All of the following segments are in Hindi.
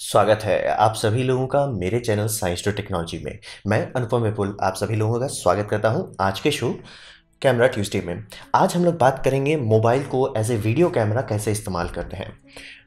स्वागत है आप सभी लोगों का मेरे चैनल साइंस टू टेक्नोलॉजी में मैं अनुपम विपुल आप सभी लोगों का स्वागत करता हूं आज के शो कैमरा ट्यूसडे में आज हम लोग बात करेंगे मोबाइल को एज ए वीडियो कैमरा कैसे इस्तेमाल करते हैं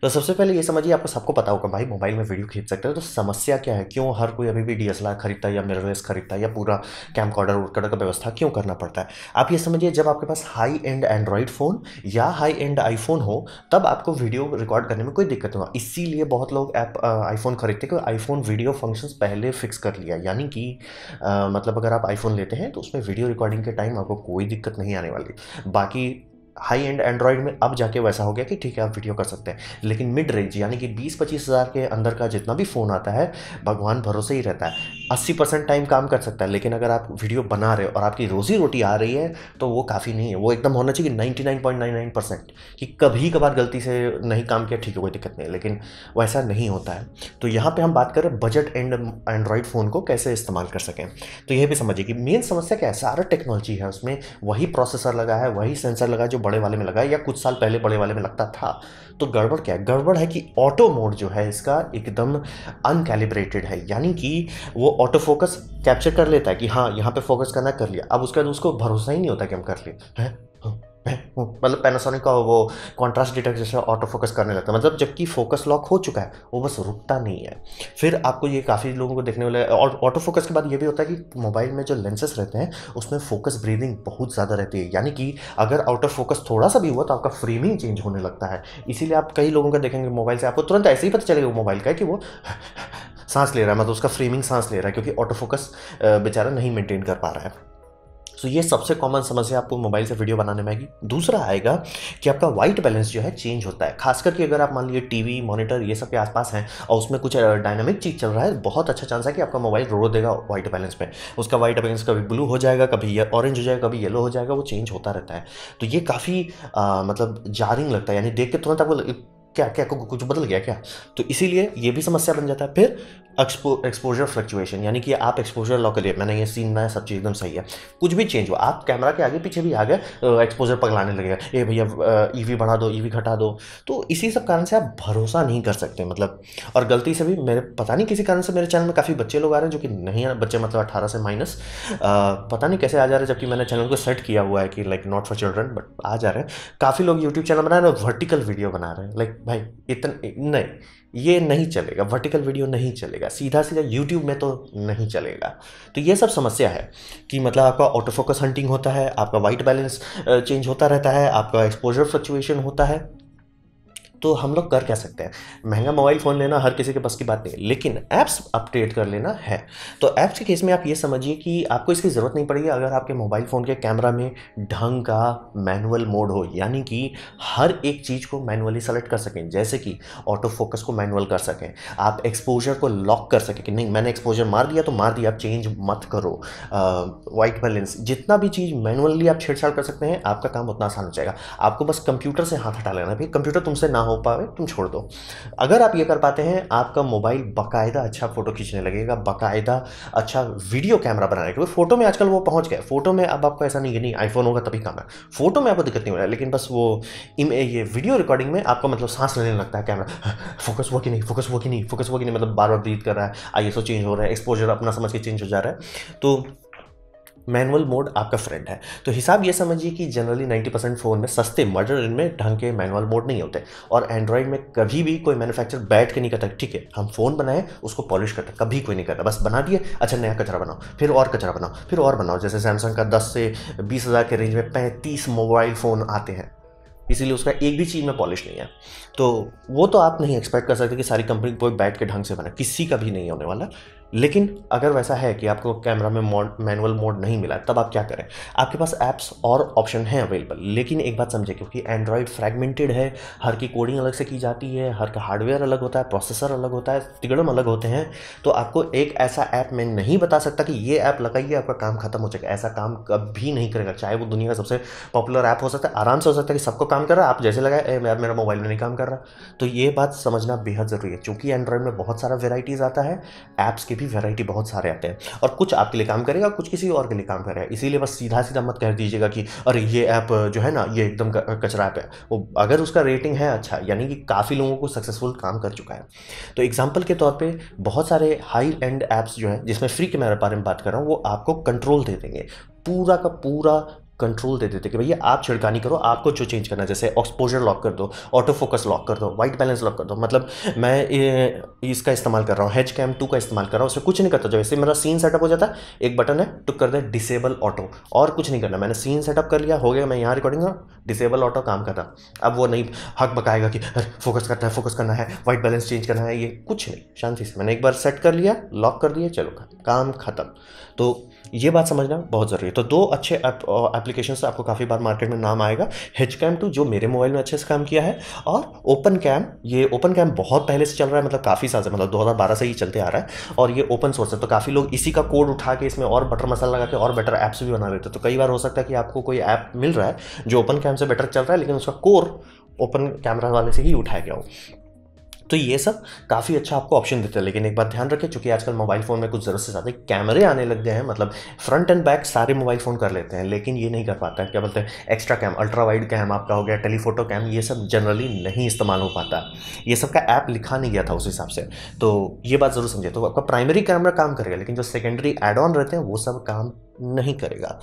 तो सबसे पहले ये समझिए आपको सबको पता होगा भाई मोबाइल में वीडियो खींच सकते हैं तो समस्या क्या है क्यों हर कोई अभी भी डी खरीदता है या मिररलेस खरीदता है या पूरा कैम कॉर्डर का व्यवस्था क्यों करना पड़ता है आप ये समझिए जब आपके पास हाई एंड एंड्रॉइड फ़ोन या हाई एंड आईफोन हो तब आपको वीडियो रिकॉर्ड करने में कोई दिक्कत नहीं हो इसीलिए बहुत लोग ऐप आईफोन खरीदते हैं क्योंकि आईफोन वीडियो फंक्शन पहले फिक्स कर लिया यानी कि मतलब अगर आप आईफोन लेते हैं तो उसमें वीडियो रिकॉर्डिंग के टाइम आपको कोई दिक्कत नहीं आने वाली बाकी हाई एंड एंड्रॉयड में अब जाके वैसा हो गया कि ठीक है आप वीडियो कर सकते हैं लेकिन मिड रेंज यानी कि बीस पच्चीस हज़ार के अंदर का जितना भी फ़ोन आता है भगवान भरोसे ही रहता है अस्सी परसेंट टाइम काम कर सकता है लेकिन अगर आप वीडियो बना रहे हो और आपकी रोज़ी रोटी आ रही है तो वो काफ़ी नहीं है वो एकदम होना चाहिए कि ninety nine point nine nine percent कि कभी कभार गलती से नहीं काम किया ठीक है कोई दिक्कत नहीं लेकिन वैसा नहीं होता है तो यहाँ पर हम बात करें बजट एंड एंड्रॉयड फ़ोन को कैसे इस्तेमाल कर सकें तो यह भी समझिए कि मेन समस्या क्या है सारा टेक्नोलॉजी है उसमें वही प्रोसेसर लगा है वही सेंसर लगा है जो बड़े वाले में लगा या कुछ साल पहले बड़े वाले में लगता था तो गड़बड़ क्या है गड़बड़ है कि ऑटो मोड जो है इसका एकदम अनकैलिब्रेटेड है यानी कि वो ऑटो फोकस कैप्चर कर लेता है कि हाँ यहाँ पे फोकस करना कर लिया अब उसके बाद उसको भरोसा ही नहीं होता कि हम कर लें हैं मतलब पैनासोनिक का वो कॉन्ट्रास्ट डिटेक्ट जैसे ऑटो फोकस करने लगता है मतलब जबकि फोकस लॉक हो चुका है वो बस रुकता नहीं है फिर आपको ये काफ़ी लोगों को देखने वाला है और ऑटो फोकस के बाद ये भी होता है कि मोबाइल में जो लेंसेस रहते हैं उसमें फोकस ब्रीदिंग बहुत ज़्यादा रहती है यानी कि अगर आउट ऑफ फोकस थोड़ा सा भी हुआ तो आपका फ्रेमिंग चेंज होने लगता है इसीलिए आप कई लोगों का देखेंगे मोबाइल से आपको तुरंत ऐसे ही पता चलेगा मोबाइल का कि वो सांस ले रहा है मतलब उसका फ्रेमिंग सांस ले रहा है क्योंकि ऑटो फोकस बेचारा नहीं मेंटेन कर पा रहा है सो ये सबसे कॉमन समस्या आपको मोबाइल से वीडियो बनाने में आएगी दूसरा आएगा कि आपका वाइट बैलेंस जो है चेंज होता है खास करके अगर आप मान लीजिए टीवी मॉनिटर ये सब के आसपास हैं और उसमें कुछ डायनामिक चीज़ चल रहा है बहुत अच्छा चांस है कि आपका मोबाइल रो देगा व्हाइट बैलेंस पे उसका व्हाइट बैलेंस कभी ब्लू हो जाएगा कभी ऑरेंज हो जाएगा कभी येलो हो जाएगा वो चेंज होता रहता है तो ये काफ़ी मतलब जारिंग लगता है यानी देख के तुरंत आपको क्या क्या कुछ बदल गया क्या तो इसीलिए ये भी समस्या बन जाता है फिर एक्सपो एक्सपोजर फ्लक्चुएशन यानी कि आप एक्सपोजर लॉ करिए मैंने ये सीन बनाया सब चीज़ एकदम सही है कुछ भी चेंज हो आप कैमरा के आगे पीछे भी आ गए एक्सपोजर पगलाने लगेगा ए भैया ईवी e बढ़ा दो ईवी e घटा दो तो इसी सब कारण से आप भरोसा नहीं कर सकते मतलब और गलती से भी मेरे पता नहीं किसी कारण से मेरे चैनल में काफ़ी बच्चे लोग आ रहे हैं जो कि नहीं आ बच्चे मतलब अठारह से माइनस पता नहीं कैसे आ जा रहे जबकि मैंने चैनल को सेट किया हुआ है कि like not for children but आ जा रहे हैं काफ़ी लोग यूट्यूब चैनल बना रहे हैं वर्टिकल वीडियो बना रहे हैं लाइक भाई इतना नहीं ये नहीं चलेगा वर्टिकल वीडियो नहीं चलेगा सीधा सीधा यूट्यूब में तो नहीं चलेगा तो ये सब समस्या है कि मतलब आपका ऑटो फोकस हंटिंग होता है आपका वाइट बैलेंस चेंज होता रहता है आपका एक्सपोजर फ्लक्चुएशन होता है तो हम लोग कर क्या सकते हैं महंगा मोबाइल फ़ोन लेना हर किसी के बस की बात नहीं है लेकिन ऐप्स अपडेट कर लेना है तो ऐप्स के केस में आप ये समझिए कि आपको इसकी ज़रूरत नहीं पड़ेगी अगर आपके मोबाइल फ़ोन के कैमरा में ढंग का मैनुअल मोड हो यानी कि हर एक चीज़ को मैनुअली सेलेक्ट कर सकें जैसे कि ऑटो फोकस को मैनुअल कर सकें आप एक्सपोजर को लॉक कर सकें कि नहीं मैंने एक्सपोजर मार दिया तो मार दिया आप चेंज मत करो वाइट बैलेंस जितना भी चीज़ मैनुअली आप छेड़छाड़ कर सकते हैं आपका काम उतना आसान हो जाएगा आपको बस कंप्यूटर से हाथ हटा लेना भाई कंप्यूटर तुमसे ना हो हो पाए तुम छोड़ दो अगर आप ये कर पाते हैं आपका मोबाइल बाकायदा अच्छा फ़ोटो खींचने लगेगा बाकायदा अच्छा वीडियो कैमरा बनाने क्योंकि फ़ोटो में आजकल वो पहुँच गए फ़ोटो में अब आपको ऐसा नहीं है नहीं आईफोन होगा तभी काम है फ़ोटो में आपको दिक्कत नहीं हो रहा है लेकिन बस वो ये वीडियो रिकॉर्डिंग में आपको मतलब सांस लेने लगता है कैमरा फोकस हुआ कि नहीं फोकस हुआ कि नहीं फोकस हुआ कि नहीं मतलब बार बार ब्रीथ कर रहा है आई चेंज हो रहा है एक्सपोजर अपना समझ के चेंज हो जा रहा है तो मैनुअल मोड आपका फ्रेंड है तो हिसाब ये समझिए कि जनरली 90 परसेंट फ़ोन में सस्ते मॉडल इनमें ढंग के मैनुअल मोड नहीं होते और एंड्रॉयड में कभी भी कोई मैन्युफैक्चर बैठ के नहीं करता ठीक है हम फ़ोन बनाए उसको पॉलिश करता कभी कोई नहीं करता बस बना दिए अच्छा नया कचरा बनाओ फिर और कचरा बनाओ फिर और बनाओ जैसे सैमसंग का दस से बीस के रेंज में पैंतीस मोबाइल फ़ोन आते हैं इसीलिए उसका एक भी चीज़ में पॉलिश नहीं है तो वो तो आप नहीं एक्सपेक्ट कर सकते कि सारी कंपनी कोई बैठ के ढंग से बना किसी का भी नहीं होने वाला लेकिन अगर वैसा है कि आपको कैमरा में मोड मैनुअल मोड नहीं मिला तब आप क्या करें आपके पास ऐप्स और ऑप्शन हैं अवेलेबल लेकिन एक बात समझे क्योंकि एंड्रॉयड फ्रैगमेंटेड है हर की कोडिंग अलग से की जाती है हर का हार्डवेयर अलग होता है प्रोसेसर अलग होता है तिगड़म अलग होते हैं तो आपको एक ऐसा ऐप मैं नहीं बता सकता कि ये ऐप लगाइए आपका काम खत्म हो जाएगा ऐसा काम कभी नहीं करेगा चाहे वो दुनिया का सबसे पॉपुलर ऐप हो सकता है आराम से हो सकता है कि सबको काम कर रहा है आप जैसे लगाए मेरा मोबाइल में नहीं काम कर रहा तो ये बात समझना बेहद ज़रूरी है चूँकि एंड्रॉयड में बहुत सारा वेराइटीज़ आता है ऐप्स की भी वैरायटी बहुत सारे आते हैं और कुछ आपके लिए काम करेगा कुछ किसी और के लिए काम करेगा इसीलिए बस सीधा सीधा मत कह दीजिएगा कि अरे ये ऐप जो है ना ये एकदम कचरा ऐप है वो अगर उसका रेटिंग है अच्छा यानी कि काफ़ी लोगों को सक्सेसफुल काम कर चुका है तो एग्जाम्पल के तौर पर बहुत सारे हाई एंड ऐप्स जो हैं जिसमें फ्री के बारे में बात कर रहा हूँ वो आपको कंट्रोल दे देंगे पूरा का पूरा कंट्रोल दे देते कि भैया आप छिड़कानी करो आपको जो चेंज करना जैसे एक्सपोजर लॉक कर दो ऑटो फोकस लॉक कर दो वाइट बैलेंस लॉक कर दो मतलब मैं इसका इस्तेमाल कर रहा हूँ हेच कैम टू का इस्तेमाल कर रहा हूँ उससे कुछ नहीं करता जब ऐसे मेरा सीन सेटअप हो जाता है एक बटन है टुक कर दे डिसेबल ऑटो और कुछ नहीं करना मैंने सीन सेटअप कर लिया हो गया मैं यहाँ रिकॉर्डिंग डिसेबल ऑटो काम करता अब वो नहीं हक बकाएगा कि फोकस करना है फोकस करना है वाइट बैलेंस चेंज करना है ये कुछ नहीं शांति से मैंने एक बार सेट कर लिया लॉक कर दिया चलो काम खत्म तो ये बात समझना बहुत ज़रूरी है तो दो अच्छे एप्लीकेशन एप्लीकेशन से आपको काफ़ी बार मार्केट में नाम आएगा हेच कैम टू जो मेरे मोबाइल में अच्छे से काम किया है और ओपन कैम ये ओपन कैम बहुत पहले से चल रहा है मतलब काफ़ी साल से मतलब 2012 से ही चलते आ रहा है और ये ओपन सोर्स है तो काफ़ी लोग इसी का कोड उठा के इसमें और बटर मसाला लगा के और बेटर ऐप्स भी बना लेते हैं तो कई बार हो सकता है कि आपको कोई ऐप मिल रहा है जो ओपन कैम से बेटर चल रहा है लेकिन उसका कोर ओपन कैमरा वाले से ही उठाया गया हो तो ये सब काफ़ी अच्छा आपको ऑप्शन देते हैं लेकिन एक बात ध्यान रखें चूँकि आजकल मोबाइल फ़ोन में कुछ ज़रूरत से ज़्यादा कैमरे आने लग गए हैं मतलब फ्रंट एंड बैक सारे मोबाइल फ़ोन कर लेते हैं लेकिन ये नहीं कर पाता है क्या बोलते हैं extra cam ultra wide cam आपका हो गया टेलीफोटो कैम ये सब जनरली नहीं इस्तेमाल हो पाता ये सब का ऐप लिखा नहीं गया था उस हिसाब से तो ये बात ज़रूर समझे तो आपका प्राइमरी कैमरा काम करेगा लेकिन जो सेकेंडरी एड ऑन रहते हैं वो सब काम नहीं करेगा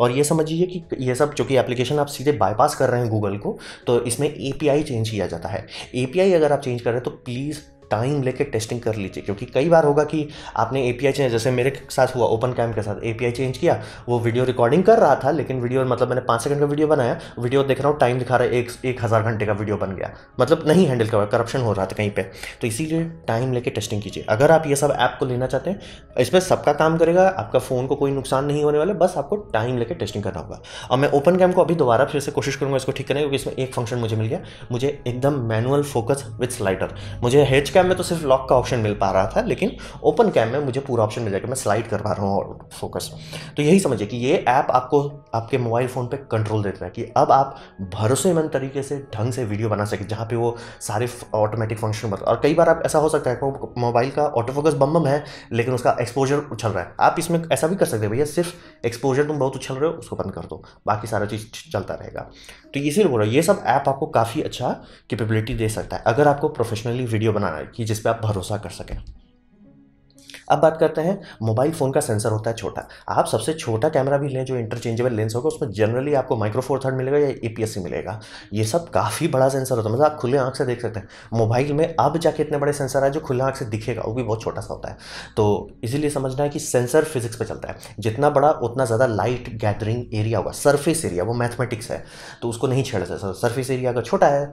और ये समझिए कि ये सब चूँकि एप्लीकेशन आप सीधे बाईपास कर रहे हैं गूगल को तो इसमें ए चेंज किया जाता है ए अगर आप चेंज कर रहे हैं तो प्लीज़ टाइम लेके टेस्टिंग कर लीजिए क्योंकि कई बार होगा कि आपने ए पी चेंज जैसे मेरे साथ हुआ ओपन कैम के साथ ए पी चेंज किया वो वीडियो रिकॉर्डिंग कर रहा था लेकिन वीडियो मतलब मैंने पाँच सेकंड का वीडियो बनाया वीडियो देख रहा हूँ टाइम दिखा रहा है एक एक हज़ार घंटे का वीडियो बन गया मतलब नहीं हैंडल कर करप्शन हो रहा था कहीं पर तो इसीलिए टाइम लेके टेस्टिंग कीजिए अगर आप ये सब ऐप को लेना चाहते हैं इस पर सबका काम करेगा आपका फ़ोन को कोई नुकसान नहीं होने वाला बस आपको टाइम लेके टेस्टिंग करना होगा और मैं ओपन कैम को अभी दोबारा फिर से कोशिश करूँगा इसको ठीक करने क्योंकि इसमें एक फंक्शन मुझे मिल गया मुझे एकदम मैनुअल फोकस विथ स्लाइडर मुझे हेच कैम में तो सिर्फ लॉक का ऑप्शन मिल पा रहा था लेकिन ओपन कैम में मुझे पूरा ऑप्शन मिल जाएगा मैं स्लाइड कर पा रहा हूँ फोकस तो यही समझिए कि ये ऐप आपको आपके मोबाइल फ़ोन पे कंट्रोल देता है कि अब आप भरोसेमंद तरीके से ढंग से वीडियो बना सके जहाँ पे वो सारे ऑटोमेटिक फंक्शन बता और कई बार आप ऐसा हो सकता है मोबाइल का ऑटो फोकस बम बम है लेकिन उसका एक्सपोजर उछल रहा है आप इसमें ऐसा भी कर सकते हैं भैया सिर्फ एक्सपोजर तुम बहुत उछल रहे हो उसको बंद कर दो बाकी सारा चीज़ चलता रहेगा तो इसीलिए बोल रहा ये सब ऐप आपको काफ़ी अच्छा कैपेबिलिटी दे सकता है अगर आपको प्रोफेशनली वीडियो बनाना है कि जिस पर आप भरोसा कर सकें अब बात करते हैं मोबाइल फ़ोन का सेंसर होता है छोटा आप सबसे छोटा कैमरा भी लें जो इंटरचेंजेबल लेंस होगा उसमें जनरली आपको माइक्रो फोर थर्ड मिलेगा या ए e मिलेगा ये सब काफ़ी बड़ा सेंसर होता है मतलब आप खुले आँख से देख सकते हैं मोबाइल में अब जाके इतने बड़े सेंसर आए जो खुले आँख से दिखेगा वो भी बहुत छोटा सा होता है तो इसीलिए समझना है कि सेंसर फिजिक्स पर चलता है जितना बड़ा उतना ज़्यादा लाइट गैदरिंग एरिया होगा सर्फेस एरिया वो मैथमेटिक्स है तो उसको नहीं छेड़ सकता सर्फेस एरिया अगर छोटा है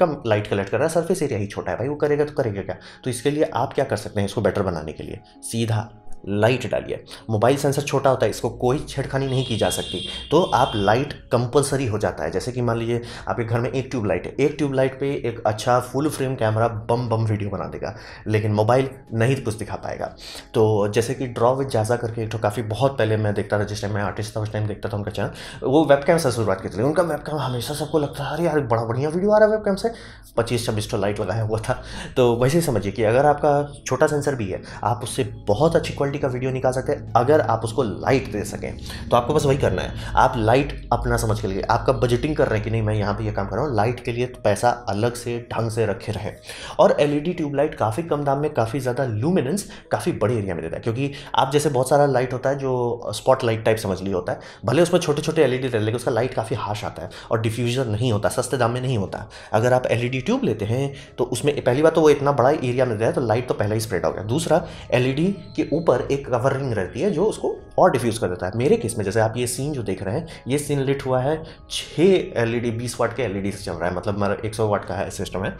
कम लाइट कलेक्ट कर रहा है सरफेस एरिया ही छोटा है भाई वो करेगा तो करेगा क्या तो इसके लिए आप क्या कर सकते हैं इसको बेटर बनाने के लिए सीधा लाइट डालिए मोबाइल सेंसर छोटा होता है इसको कोई छेड़खानी नहीं की जा सकती तो आप लाइट कंपलसरी हो जाता है जैसे कि मान लीजिए आपके घर में एक ट्यूबलाइट है एक ट्यूबलाइट पे एक अच्छा full frame camera bomb bomb video बना देगा लेकिन मोबाइल नहीं कुछ दिखा पाएगा तो जैसे कि ड्रॉ विद जाजा करके एक तो काफ़ी बहुत पहले मैं देखता था जिस टाइम मैं आर्टिस्ट था उस टाइम देखता था उनका चैनल वो कैम से शुरुआत की थी उनका वेबकैम हमेशा सबको लगता है अरे यार बड़ा बढ़िया वीडियो आ रहा है कैम से पच्चीस छब्बीस लाइट लगाया हुआ था तो वैसे समझिए कि अगर आपका छोटा सेंसर भी है आप उससे बहुत अच्छी क्वालिटी क्वालिटी का वीडियो निकाल सकते हैं अगर आप उसको लाइट दे सकें तो आपको बस वही करना है आप लाइट अपना समझ के लिए आपका बजटिंग कर रहे हैं कि नहीं मैं यहाँ पे ये यह काम कर रहा हूँ लाइट के लिए तो पैसा अलग से ढंग से रखे रहें और एल ई ट्यूबलाइट काफ़ी कम दाम में काफ़ी ज़्यादा लूमिनेंस काफ़ी बड़े एरिया में देता है क्योंकि आप जैसे बहुत सारा लाइट होता है जो स्पॉट लाइट टाइप समझ लिया होता है भले उसमें छोटे छोटे एल ई डी लेकिन उसका लाइट काफ़ी हार्श आता है और डिफ्यूजर नहीं होता सस्ते दाम में नहीं होता अगर आप एल ट्यूब लेते हैं तो उसमें पहली बात तो वो इतना बड़ा एरिया में देता है तो लाइट तो पहले ही स्प्रेड हो गया दूसरा एल के ऊपर ऊपर एक कवरिंग रहती है जो उसको और डिफ्यूज कर देता है मेरे केस में जैसे आप ये सीन जो देख रहे हैं ये सीन लिट हुआ है छः एल ई डी बीस वाट के एल ई डी से चल रहा है मतलब मेरा एक सौ वाट का है सिस्टम है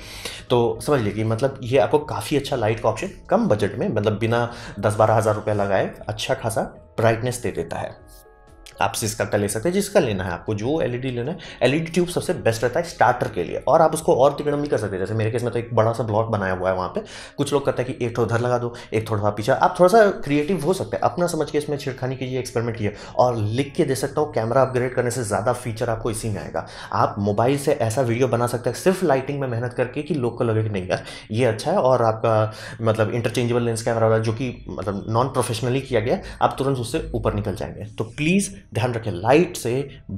तो समझ लीजिए मतलब ये आपको काफ़ी अच्छा लाइट का ऑप्शन कम बजट में मतलब बिना दस बारह हज़ार रुपये लगाए अच्छा खासा ब्राइटनेस दे देता है आप सिसका का ले सकते हैं जिसका लेना है आपको जो एलईडी लेना है एलईडी ट्यूब सबसे बेस्ट रहता है स्टार्टर के लिए और आप उसको और तिकड़म भी कर सकते हैं जैसे मेरे केस में तो एक बड़ा सा ब्लॉक बनाया हुआ है वहाँ पे कुछ लोग कहते हैं कि एक थोड़ा उधर लगा दो एक थोड़ा सा पीछा आप थोड़ा सा क्रिएटिव हो सकते हैं अपना समझ के इसमें छिड़खानी कीजिए एक्सपेरिमेंट किए और लिख के दे सकता हूँ कैमरा अपग्रेड करने से ज़्यादा फीचर आपको इसी में आएगा आप मोबाइल से ऐसा वीडियो बना सकते हैं सिर्फ लाइटिंग में मेहनत करके कि लोग को लगे कि नहीं यार ये अच्छा है और आपका मतलब इंटरचेंजेबल लेंस कैमरा वाला जो कि मतलब नॉन प्रोफेशनली किया गया आप तुरंत उससे ऊपर निकल जाएंगे तो प्लीज़ ध्यान रखें लाइट से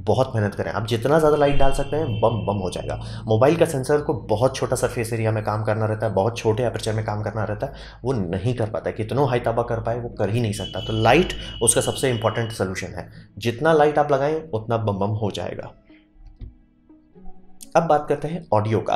बहुत मेहनत करें आप जितना ज़्यादा लाइट डाल सकते हैं बम बम हो जाएगा मोबाइल का सेंसर को बहुत छोटा सरफेस एरिया में काम करना रहता है बहुत छोटे अपर्चर में काम करना रहता है वो नहीं कर पाता कितनों हाई ताबा कर पाए वो कर ही नहीं सकता तो लाइट उसका सबसे इंपॉर्टेंट सोल्यूशन है जितना लाइट आप लगाएं उतना बम बम हो जाएगा अब बात करते हैं ऑडियो का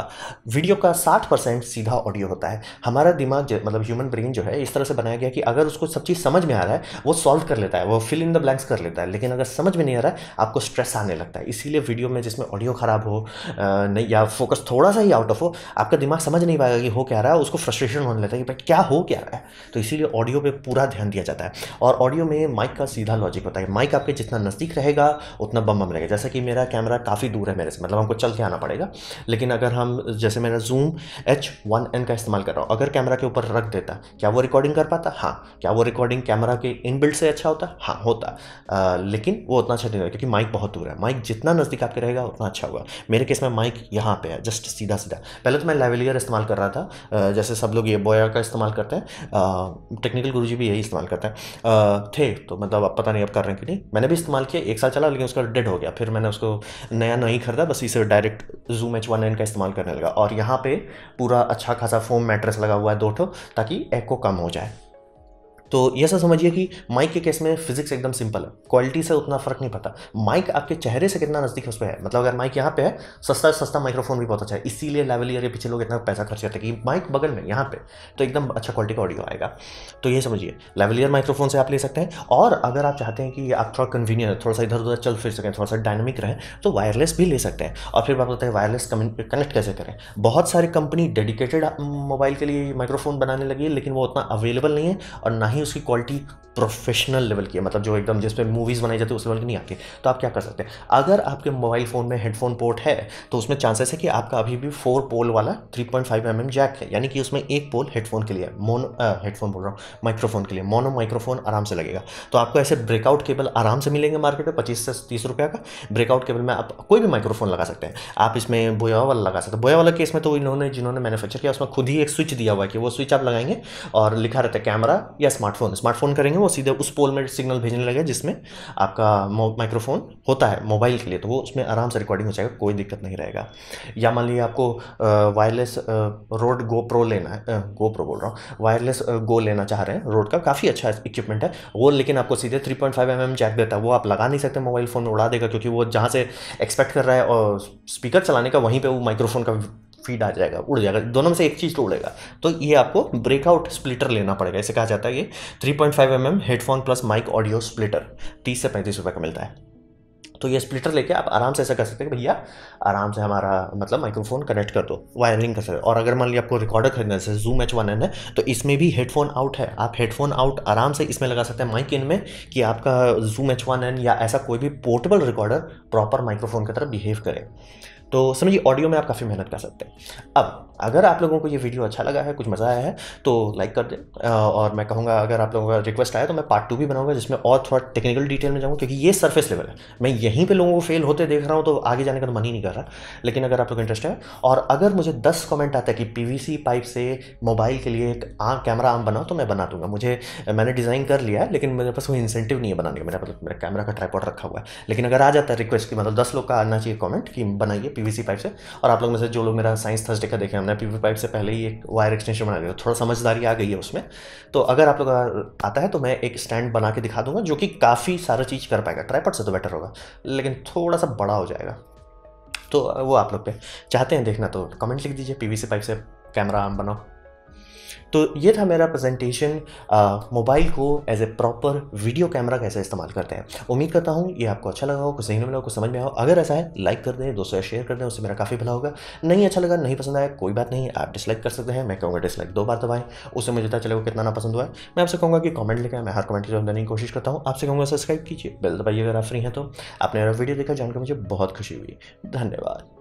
वीडियो का 60 परसेंट सीधा ऑडियो होता है हमारा दिमाग मतलब ह्यूमन ब्रेन जो है इस तरह से बनाया गया कि अगर उसको सब चीज़ समझ में आ रहा है वो सॉल्व कर लेता है वो फिल इन द ब्लैंक्स कर लेता है लेकिन अगर समझ में नहीं आ रहा है आपको स्ट्रेस आने लगता है इसीलिए वीडियो में जिसमें ऑडियो ख़राब हो नहीं या फोकस थोड़ा सा ही आउट ऑफ हो आपका दिमाग समझ नहीं पाएगा कि हो क्या रहा है उसको फ्रस्ट्रेशन होने लगता है कि भाई क्या हो क्या रहा है तो इसीलिए ऑडियो पर पूरा ध्यान दिया जाता है और ऑडियो में माइक का सीधा लॉजिक होता है माइक आपके जितना नज़दीक रहेगा उतना बम बम रहेगा जैसा कि मेरा कैमरा काफ़ी दूर है मेरे से मतलब हमको चल के आना पड़ेगा लेकिन अगर हम जैसे मैंने जूम एच वन एन का इस्तेमाल कर रहा हूँ अगर कैमरा के ऊपर रख देता क्या वो रिकॉर्डिंग कर पाता हाँ क्या वो रिकॉर्डिंग कैमरा के इन से अच्छा होता हाँ होता आ, लेकिन वो उतना अच्छा नहीं क्योंकि माइक बहुत दूर है माइक जितना नज़दीक आपके रहेगा उतना अच्छा होगा मेरे केस में माइक यहाँ पे है जस्ट सीधा सीधा पहले तो मैं लेवलियर इस्तेमाल कर रहा था जैसे सब लोग ये बोया का इस्तेमाल करते हैं टेक्निकल गुरु भी यही इस्तेमाल करते हैं थे तो मतलब अब पता नहीं अब कर रहे हैं कि नहीं मैंने भी इस्तेमाल किया एक साल चला लेकिन उसका डेड हो गया फिर मैंने उसको नया नहीं खरीदा बस इसे direct zoom H one N का इस्तेमाल करने लगा और यहाँ पे पूरा अच्छा खासा फोम मैट्रेस लगा हुआ है दो ठो ताकि को कम हो जाए तो ये सब समझिए कि माइक के केस में फिजिक्स एकदम सिंपल है क्वालिटी से उतना फ़र्क नहीं पड़ता माइक आपके चेहरे से कितना नज़दीक उस पर है मतलब अगर माइक यहाँ पे है सस्ता सस्ता माइक्रोफोन भी बहुत अच्छा है इसीलिए लेवल ये पीछे लोग इतना पैसा खर्च करते हैं कि माइक बगल में यहाँ पे तो एकदम अच्छा क्वालिटी का ऑडियो आएगा तो ये समझिए लेवल माइक्रोफोन से आप ले सकते हैं और अगर आप चाहते हैं कि आप थोड़ा कन्वीनियंट थोड़ा सा इधर उधर चल फिर सकें थोड़ा सा डायनेमिक रहें तो वायरलेस भी ले सकते हैं और फिर बात होता है वायरलेस कनेक्ट कैसे करें बहुत सारी कंपनी डेडिकेटेड मोबाइल के लिए माइक्रोफोन बनाने लगी है लेकिन वो उतना अवेलेबल नहीं है और ना ही उसकी क्वालिटी प्रोफेशनल लेवल की है मतलब जो एकदम जिस पर मूवीज़ बनाई जाती है उस लेवल की नहीं आती तो आप क्या कर सकते हैं अगर आपके मोबाइल फ़ोन में हेडफोन पोर्ट है तो उसमें चांसेस है कि आपका अभी भी फोर पोल वाला three point five M M jack है यानी कि उसमें एक पोल हेडफोन के लिए मोनो हेडफोन बोल रहा हूँ माइक्रोफोन के लिए मोनो माइक्रोफोन आराम से लगेगा तो आपको ऐसे ब्रेकआउट केबल आराम से मिलेंगे मार्केट में पच्चीस से तीस रुपये का ब्रेकआउट केबल में आप कोई भी माइक्रोफोन लगा सकते हैं आप इसमें बोया वाला लगा सकते हैं बोया वाला केस में तो इन्होंने जिन्होंने मैनुफेक्चर किया उसमें खुद ही भी एक स्विच दिया हुआ है कि वो स्विच आप लगाएंगे और लिखा रहता है कैमरा या स्मार्टफोन स्मार्टफोन करेंगे वो सीधे उस पोल में सिग्नल भेजने लगे जिसमें आपका माइक्रोफोन होता है मोबाइल के लिए तो वो उसमें आराम से रिकॉर्डिंग हो जाएगा कोई दिक्कत नहीं रहेगा या मान लीजिए आपको वायरलेस रोड गो प्रो लेना है गो प्रो बोल रहा हूँ वायरलेस गो लेना चाह रहे हैं रोड का काफ़ी अच्छा इक्विपमेंट है वो लेकिन आपको सीधे three point five M M jack देता है वो आप लगा नहीं सकते मोबाइल फ़ोन उड़ा देगा क्योंकि वो जहाँ से एक्सपेक्ट कर रहा है और स्पीकर चलाने का वहीं पर वो माइक्रोफोन का फीड आ जाएगा उड़ जाएगा दोनों में से एक चीज़ तो उड़ेगा तो ये आपको ब्रेकआउट स्प्लिटर लेना पड़ेगा इसे कहा जाता है ये three point five M M headphone plus mic audio splitter तीस से पैंतीस रुपए का मिलता है तो ये स्प्लिटर लेके आप आराम से ऐसा कर सकते हैं भैया आराम से हमारा मतलब माइक्रोफोन कनेक्ट कर दो वायरिंग कर सकते और अगर मान लिया आपको रिकॉर्डर खरीदना है जैसे जूम एच वन एन है तो इसमें भी हेडफोन आउट है आप हेडफोन आउट आराम से इसमें लगा सकते हैं माइक इन में कि आपका जूम एच वन एन या ऐसा कोई भी पोर्टेबल रिकॉर्डर प्रॉपर माइक्रोफोन की तरह बिहेव करे तो समझिए ऑडियो में आप काफ़ी मेहनत कर सकते हैं अब अगर आप लोगों को ये वीडियो अच्छा लगा है कुछ मज़ा आया है तो लाइक कर दें और मैं कहूँगा अगर आप लोगों का रिक्वेस्ट आया तो मैं पार्ट टू भी बनाऊंगा जिसमें और थोड़ा टेक्निकल डिटेल में जाऊँगा क्योंकि ये सर्फेस लेवल है मैं यहीं पर लोगों को फेल होते देख रहा हूँ तो आगे जाने का तो मन ही नहीं कर रहा लेकिन अगर आप लोग इंटरेस्ट है और अगर मुझे दस कॉमेंट आता है कि पी पाइप से मोबाइल के लिए एक आम कैमरा आम बनाओ तो मैं बना दूंगा मुझे मैंने डिज़ाइन कर लिया है लेकिन मेरे पास कोई इंसेंटिव नहीं है बनाने का मेरा पास मेरा कैमरा का ट्राईपॉड रखा हुआ है लेकिन अगर आ जाता है रिक्वेस्ट कि मतलब दस लोग का आना चाहिए कॉमेंट कि बनाइए पीवीसी पाइप से और आप लोग में से जो लोग मेरा साइंस थर्सडे का देखे हमने पीवीसी पाइप से पहले ही एक वायर एक्सटेंशन बना लिया थोड़ा समझदारी आ गई है उसमें तो अगर आप लोग आता है तो मैं एक स्टैंड बना के दिखा दूंगा जो कि काफ़ी सारा चीज़ कर पाएगा ट्राईपट से तो बेटर होगा लेकिन थोड़ा सा बड़ा हो जाएगा तो वो आप लोग पे चाहते हैं देखना तो कमेंट लिख दीजिए सी पाइप से कैमरा बनाओ तो ये था मेरा प्रेजेंटेशन मोबाइल को as a proper video camera कैसे इस्तेमाल करते हैं उम्मीद करता हूँ ये आपको अच्छा लगा हो कुछ सही मिला कुछ समझ में आओ अगर ऐसा है लाइक कर दें दोस्तों शेयर कर दें उससे मेरा काफ़ी भला होगा नहीं अच्छा लगा नहीं पसंद आया कोई बात नहीं आप डिसलाइक कर सकते हैं मैं कहूँगा डिसलाइक दो बार दबाएँ उससे मुझे पता चलेगा कितना ना पसंद हुआ है मैं आपसे कहूँगा कि कमेंट लिखा मैं हर कमेंट की देने की कोशिश करता हूँ आपसे कहूँगा सब्सक्राइब कीजिए बेल दबाइए अगर आप फ्री हैं तो आपने मेरा वीडियो देखा जानकर मुझे बहुत खुशी हुई धन्यवाद